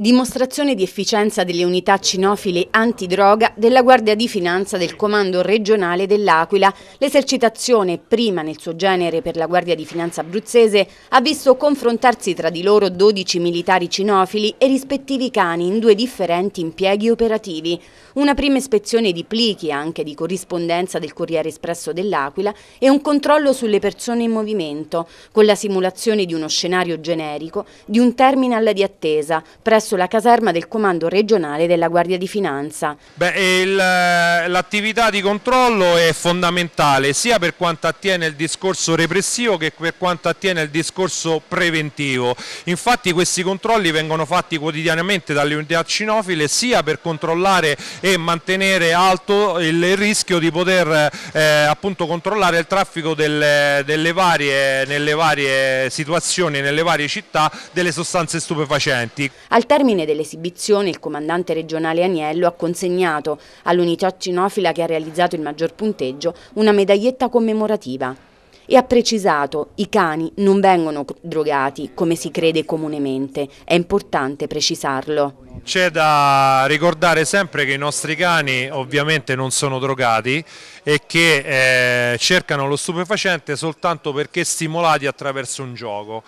Dimostrazione di efficienza delle unità cinofili antidroga della Guardia di Finanza del Comando regionale dell'Aquila. L'esercitazione, prima nel suo genere per la Guardia di Finanza abruzzese, ha visto confrontarsi tra di loro 12 militari cinofili e rispettivi cani in due differenti impieghi operativi. Una prima ispezione di plichi, anche di corrispondenza del Corriere Espresso dell'Aquila, e un controllo sulle persone in movimento, con la simulazione di uno scenario generico, di un terminal di attesa presso presso la caserma del Comando regionale della Guardia di Finanza. Eh, l'attività di controllo è fondamentale sia per quanto attiene il discorso repressivo che per quanto attiene il discorso preventivo. Infatti questi controlli vengono fatti quotidianamente dalle unità cinofile sia per controllare e mantenere alto il rischio di poter eh, appunto controllare il traffico delle, delle varie, nelle varie situazioni, nelle varie città delle sostanze stupefacenti. Al termine dell'esibizione il comandante regionale Aniello ha consegnato all'unità cinofila che ha realizzato il maggior punteggio una medaglietta commemorativa e ha precisato i cani non vengono drogati come si crede comunemente, è importante precisarlo. C'è da ricordare sempre che i nostri cani ovviamente non sono drogati e che eh, cercano lo stupefacente soltanto perché stimolati attraverso un gioco